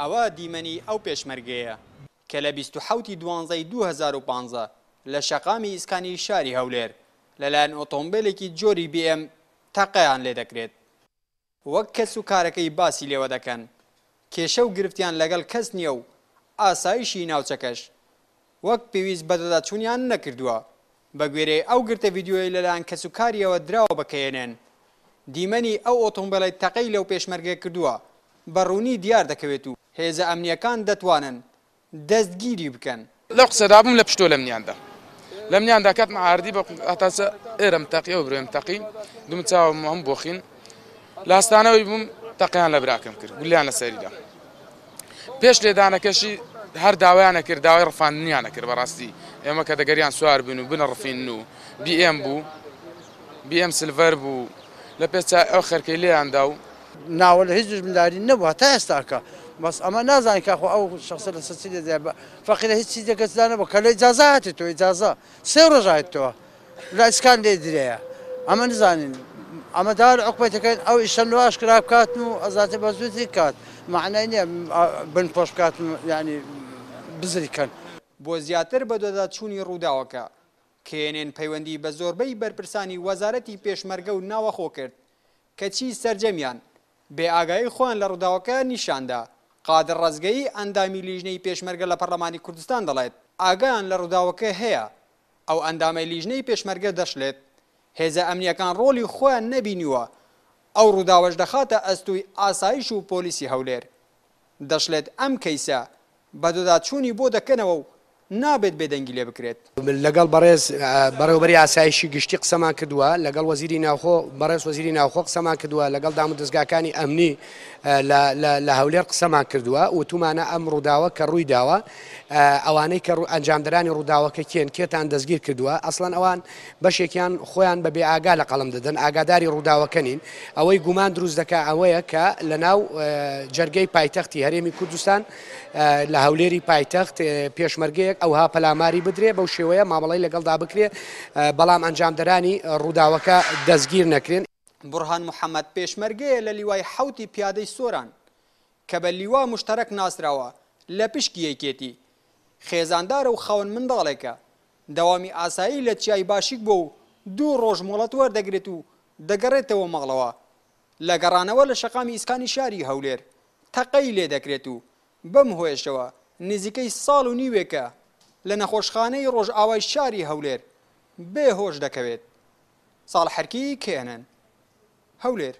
ئەوە دیمەنی ئەو پێشمەرگەیە کە لە 1970 دوانزەی 2015 لە شەقامی ئیسکانی شاری هەولێر لەلایەن ئۆتۆمبیلێکی جۆری BM تەقەیان لێ دەکرێت وەک کەس و کارەکەی باسی لێوە دەکەن کێشە و گرفتیان لەگەڵ کەس نییە و ئاسایشی ناوچەکەش وەک پێویست بەدەداچوونیان نەکردووە بە گوێرەی ئەو گرتە ویددیۆی لەلایەن کەس و کاریەوە دراوە بکەێنێن دیمەنی ئەو ئۆتۆمبیلی تەقەی لەو پێشمەرگە کردووە بەڕوونی دیار دەکەوێت و هێزە ئەمنیەکان دەتوانن دەستگیری بکەن لەو قسەدابم لە پشتۆ لەمنیاندا لەمنیاندا کات مەعاردی بە ئەتاسە ئێرم تەقیە و برێم تەقی دوم چاوم هەم بۆخین لاستانەوەی بووم تەقیان لە براکەم کرد گولیان لە سەریدا پێش لێدانەکەشی هەر داوایانە کرد داوای ڕفاندنیانە کرد بەڕاستی ئێمە کە دەگەریان سوار بن و بنە ڕفین و BM بوو BM سلڤەر بوو لە پێ ئەو خەرکەی لێیاندا و ناوە لە هیچ دژمنداری نەبووە تا ئێستاکە بەس ئەمە نازانانی کاخۆ ئەو شخص لە سەسی لە دێ فەقیرە هیچ چیز دەکەسدانەوە کە لە جاازاتی تۆ ئجاازە سێ ڕژایت تۆ لە ئیسکان لێ درەیە ئەمە نزانین ئەمەدار ئەقپەتەکەین ئەو ئیشەنواش کرا بکاتن و ئەزاتە بە زووتی کات معنای نیە بن پۆش بکاتن ینی بزریکەن بۆ زیاتر بە دۆدا چووی ڕووداوەکە کێنێن پەیوەندی بە زۆربەی بەرپرسانی وەزارەتی پێشمەرگە و ناوەخۆ کرد کەچی سرجەمیان بێ ئاگایی خۆیان لە ڕووداوەکە نیشاندا قادر ڕزگەی ئەندامی لیژنەی پێشمەرگە لە پەرلەمانی کوردستان دەڵێت ئاگایان لە ڕووداوەکە هەیە ئەو ئەندامەی لیژنەی پێشمەرگە دەشلێت هێزە ئەمنیەکان ڕۆلی خۆیان نەبینیوە ئەو ڕووداوەش دەخاتە ئەستوی ئاسایش و پۆلیسی هەولێر دەشلێت ئەم کەیسە بە دۆداچوونی بۆ دەکەنەوە و نابێت بێدەنگی لێ بکرێت لەگەڵ بەڕێز بەڕێوبەری ئاسایشی گشتی قسەمان کردووە لەگەڵ وەزیری ناوخۆ بەڕێز وەزیری ناوخۆ قسەمان کردووە لەگەڵ دام و دەستگاکانی ئەمنی لە هەولێر قسەمان کردووە وتومانە ئەم ڕووداوە کە ڕووی داوە ئەوانەی کە ئەنجامدرانی ڕووداوەکە کێن کێتان دەستگیر کردووە ئەسڵەن ئەوان بەشێکیان خۆیان بەبێ ئاگا لە قەڵم دەدەن ئاگاداری ڕووداوەکەنین ئەوەی گومان دروست دەکە ئەوەیە کە لە ناو جەرگەی پایتەختی هەرێمی کوردستان لە هەولێری پایتەخت پێشمەرگەیە کاتێک ئەوها پەلاماری بدرێ بەو شێوەیە مامەڵی لەگەڵدا بکرێ بەڵام ئەنجامدەرانی ڕووداوەکە دەستگیر نەکرێن بڕهان محەممەد پێشمەرگەیە لە لیوای حوتی پیادەی سۆران کە بە لیوا مشتەرەک ناسراوە لە پشکی یەکێتی خێزاندار و خەون منداڵێکە داوامی ئاسایی لە چیای باشیک بۆ و دوو ڕۆژ مۆڵەت وەردەگرێت و دەگەڕێتەوە مەڵەوە لە گەڕانەوە لە شەقامی ئیسکانی شاری هەولێر تەقەی لێ دەکرێت و بەم هۆیشەوە نزیکەی ساڵ و نیوێکە لە نەخۆشخانەی ڕۆژئاوای شاری هەولێر بێهۆش دەکەوێت ساڵ حەرکی کێنن هەولێر